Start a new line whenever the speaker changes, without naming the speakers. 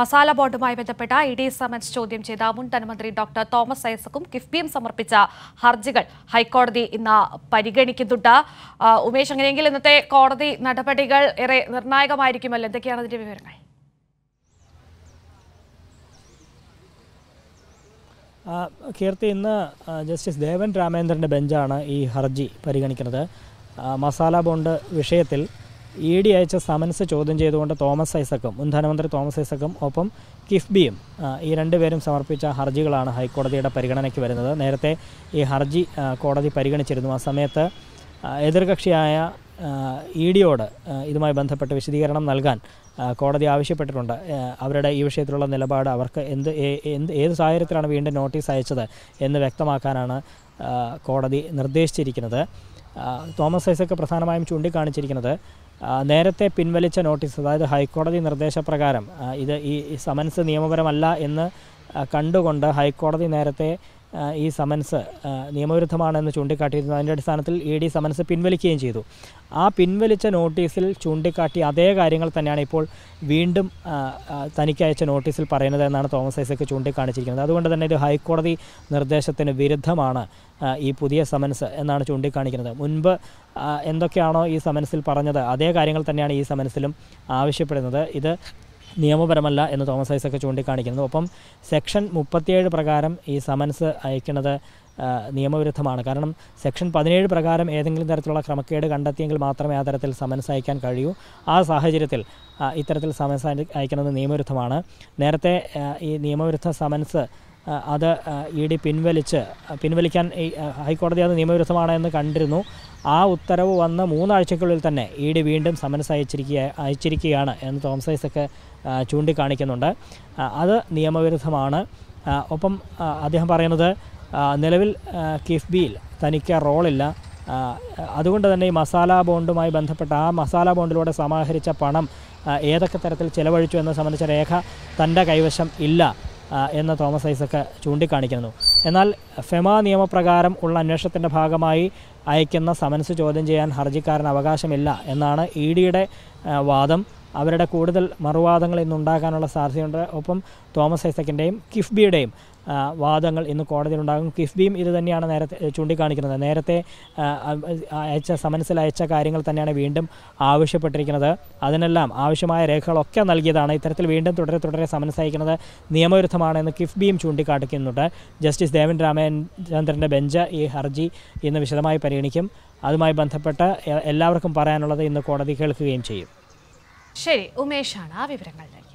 മസാല ബോർഡുമായി ബന്ധപ്പെട്ട E D summons ചോദ്യം ചെയ്ത മുൻ ധനമന്ത്രി ഡോക്ടർ തോമസ് ഐസക്കും കിഫ്ബിയും സമർപ്പിച്ച ഹർജികൾ ഹൈക്കോടതി ഇന്ന് പരിഗണിക്കുന്നുണ്ട് ഉമേഷ് എങ്ങനെയെങ്കിലും ഇന്നത്തെ കോടതി നടപടികൾ ഏറെ നിർണായകമായിരിക്കുമല്ലോ എന്തൊക്കെയാണ് അതിന്റെ വിവരങ്ങൾ കീർത്തി ഇന്ന് ജസ്റ്റിസ് ദേവൻ രാമേന്ദ്രൻ്റെ ബെഞ്ചാണ് ഈ ഹർജി പരിഗണിക്കുന്നത് മസാല ബോണ്ട് വിഷയത്തിൽ ഇ ഡി അയച്ച സമൻസ് ചോദ്യം ചെയ്തുകൊണ്ട് തോമസ് ഐസക്കും മുൻ ധനമന്ത്രി തോമസ് ഐസക്കും ഒപ്പം കിഫ്ബിയും ഈ രണ്ടുപേരും സമർപ്പിച്ച ഹർജികളാണ് ഹൈക്കോടതിയുടെ പരിഗണനയ്ക്ക് വരുന്നത് നേരത്തെ ഈ ഹർജി കോടതി പരിഗണിച്ചിരുന്നു ആ സമയത്ത് എതിർകക്ഷിയായ ഇ ഡിയോട് ഇതുമായി ബന്ധപ്പെട്ട് വിശദീകരണം നൽകാൻ കോടതി ആവശ്യപ്പെട്ടിട്ടുണ്ട് അവരുടെ ഈ വിഷയത്തിലുള്ള നിലപാട് അവർക്ക് എന്ത് എന്ത് ഏത് സാഹചര്യത്തിലാണ് വീണ്ടും നോട്ടീസ് അയച്ചത് എന്ന് വ്യക്തമാക്കാനാണ് കോടതി നിർദ്ദേശിച്ചിരിക്കുന്നത് തോമസ് ഐസക് പ്രധാനമായും ചൂണ്ടിക്കാണിച്ചിരിക്കുന്നത് നേരത്തെ പിൻവലിച്ച നോട്ടീസ് അതായത് ഹൈക്കോടതി നിർദ്ദേശപ്രകാരം ഇത് ഈ സമൻസ് നിയമപരമല്ല എന്ന് കണ്ടുകൊണ്ട് ഹൈക്കോടതി നേരത്തെ ഈ സമൻസ് നിയമവിരുദ്ധമാണെന്ന് ചൂണ്ടിക്കാട്ടിയിരുന്നു അതിൻ്റെ അടിസ്ഥാനത്തിൽ ഇ ഡി സമൻസ് പിൻവലിക്കുകയും ചെയ്തു ആ പിൻവലിച്ച നോട്ടീസിൽ ചൂണ്ടിക്കാട്ടിയ അതേ കാര്യങ്ങൾ തന്നെയാണ് ഇപ്പോൾ വീണ്ടും തനിക്ക് അയച്ച നോട്ടീസിൽ പറയുന്നത് എന്നാണ് തോമസ് ഐസക്ക് ചൂണ്ടിക്കാണിച്ചിരിക്കുന്നത് അതുകൊണ്ട് തന്നെ ഇത് ഹൈക്കോടതി നിർദ്ദേശത്തിന് വിരുദ്ധമാണ് ഈ പുതിയ സമൻസ് എന്നാണ് ചൂണ്ടിക്കാണിക്കുന്നത് മുൻപ് എന്തൊക്കെയാണോ ഈ സമൻസിൽ പറഞ്ഞത് അതേ കാര്യങ്ങൾ തന്നെയാണ് ഈ സമൻസിലും ആവശ്യപ്പെടുന്നത് ഇത് നിയമപരമല്ല എന്ന് തോമസ് ഐസക് ചൂണ്ടിക്കാണിക്കുന്നു ഒപ്പം സെക്ഷൻ മുപ്പത്തിയേഴ് പ്രകാരം ഈ സമൻസ് അയക്കുന്നത് നിയമവിരുദ്ധമാണ് കാരണം സെക്ഷൻ പതിനേഴ് പ്രകാരം ഏതെങ്കിലും തരത്തിലുള്ള ക്രമക്കേട് കണ്ടെത്തിയെങ്കിൽ മാത്രമേ ആ തരത്തിൽ സമൻസ് അയക്കാൻ കഴിയൂ ആ സാഹചര്യത്തിൽ ഇത്തരത്തിൽ സമൻസ് അയക്കുന്നത് നിയമവിരുദ്ധമാണ് നേരത്തെ ഈ നിയമവിരുദ്ധ സമൻസ് അത് ഇ ഡി പിൻവലിച്ച് പിൻവലിക്കാൻ ഹൈക്കോടതി അത് നിയമവിരുദ്ധമാണ് എന്ന് കണ്ടിരുന്നു ആ ഉത്തരവ് വന്ന് മൂന്നാഴ്ചക്കുള്ളിൽ തന്നെ ഇ ഡി വീണ്ടും സമൻസ് അയച്ചിരിക്കുക അയച്ചിരിക്കുകയാണ് എന്ന് തോമസ് ഐസക്ക് ചൂണ്ടിക്കാണിക്കുന്നുണ്ട് അത് നിയമവിരുദ്ധമാണ് ഒപ്പം അദ്ദേഹം പറയുന്നത് നിലവിൽ കിഫ്ബിയിൽ തനിക്ക് റോളില്ല അതുകൊണ്ട് തന്നെ ഈ മസാല ബോണ്ടുമായി ബന്ധപ്പെട്ട ആ മസാല ബോണ്ടിലൂടെ സമാഹരിച്ച പണം ഏതൊക്കെ തരത്തിൽ ചെലവഴിച്ചു എന്ന് സംബന്ധിച്ച രേഖ തൻ്റെ കൈവശം ഇല്ല എന്ന് തോമസ് ഐസക്ക് ചൂണ്ടിക്കാണിക്കുന്നു എന്നാൽ ഫെമ നിയമപ്രകാരം ഉള്ള അന്വേഷണത്തിൻ്റെ ഭാഗമായി അയക്കുന്ന സമൻസ് ചോദ്യം ചെയ്യാൻ ഹർജിക്കാരന് അവകാശമില്ല എന്നാണ് ഇ ഡിയുടെ വാദം അവരുടെ കൂടുതൽ മറുവാദങ്ങൾ ഇന്നുണ്ടാകാനുള്ള സാധ്യതയുണ്ട് ഒപ്പം തോമസ് ഐസക്കിൻ്റെയും കിഫ്ബിയുടെയും വാദങ്ങൾ ഇന്ന് ഉണ്ടാകും കിഫ്ബിയും ഇത് തന്നെയാണ് നേരത്തെ ചൂണ്ടിക്കാണിക്കുന്നത് നേരത്തെ അയച്ച സമൻസിൽ അയച്ച കാര്യങ്ങൾ തന്നെയാണ് വീണ്ടും ആവശ്യപ്പെട്ടിരിക്കുന്നത് അതിനെല്ലാം ആവശ്യമായ രേഖകളൊക്കെ നൽകിയതാണ് ഇത്തരത്തിൽ വീണ്ടും തുടരെ തുടരെ സമൻസ് അയക്കുന്നത് നിയമവിരുദ്ധമാണെന്ന് കിഫ്ബിയും ചൂണ്ടിക്കാട്ടിക്കുന്നുണ്ട് ജസ്റ്റിസ് ദേവൻ രാമചന്ദ്രൻ്റെ ബെഞ്ച് ഈ ഹർജി ഇന്ന് വിശദമായി പരിഗണിക്കും അതുമായി ബന്ധപ്പെട്ട് എല്ലാവർക്കും പറയാനുള്ളത് ഇന്ന് കോടതി കേൾക്കുകയും ചെയ്യും ശരി ഉമേഷാണ് ആ വിവരങ്ങൾ നൽകി